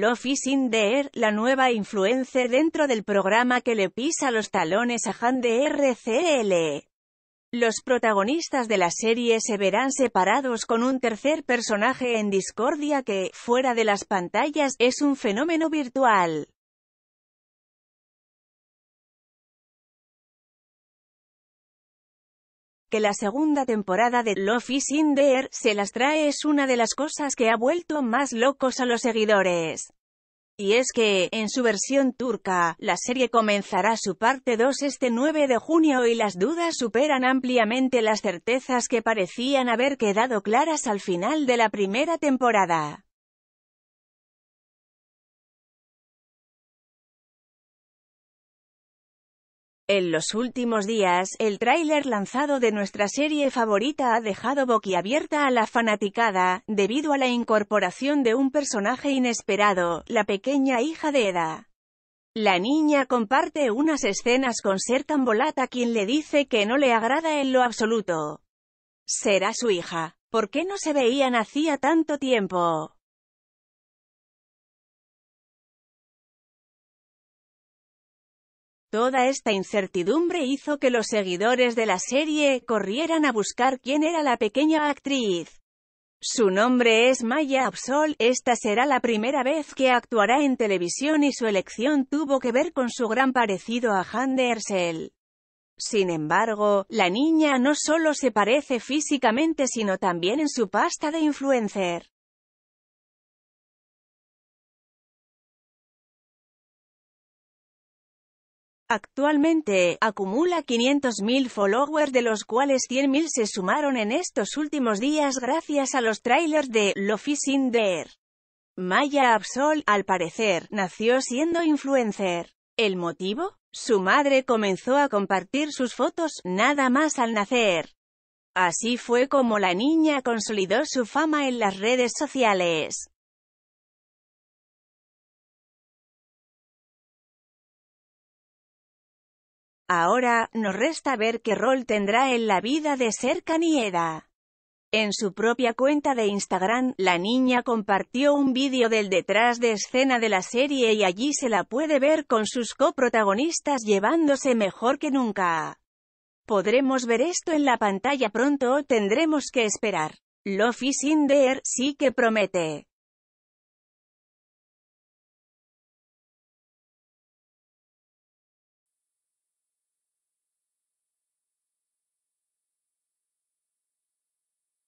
Love is in la nueva influencer dentro del programa que le pisa los talones a Han de RCL. Los protagonistas de la serie se verán separados con un tercer personaje en discordia que, fuera de las pantallas, es un fenómeno virtual. que la segunda temporada de Love is in the se las trae es una de las cosas que ha vuelto más locos a los seguidores. Y es que, en su versión turca, la serie comenzará su parte 2 este 9 de junio y las dudas superan ampliamente las certezas que parecían haber quedado claras al final de la primera temporada. En los últimos días, el tráiler lanzado de nuestra serie favorita ha dejado boquiabierta a la fanaticada, debido a la incorporación de un personaje inesperado, la pequeña hija de Eda. La niña comparte unas escenas con Ser volata quien le dice que no le agrada en lo absoluto. Será su hija. ¿Por qué no se veían hacía tanto tiempo? Toda esta incertidumbre hizo que los seguidores de la serie corrieran a buscar quién era la pequeña actriz. Su nombre es Maya Absol, esta será la primera vez que actuará en televisión y su elección tuvo que ver con su gran parecido a Han de Ersel. Sin embargo, la niña no solo se parece físicamente sino también en su pasta de influencer. Actualmente, acumula 500.000 followers de los cuales 100.000 se sumaron en estos últimos días gracias a los trailers de Lo Sinder. Maya Absol, al parecer, nació siendo influencer. ¿El motivo? Su madre comenzó a compartir sus fotos, nada más al nacer. Así fue como la niña consolidó su fama en las redes sociales. Ahora, nos resta ver qué rol tendrá en la vida de Yeda. En su propia cuenta de Instagram, la niña compartió un vídeo del detrás de escena de la serie y allí se la puede ver con sus coprotagonistas llevándose mejor que nunca. ¿Podremos ver esto en la pantalla pronto o tendremos que esperar? Lo Sinder sí que promete.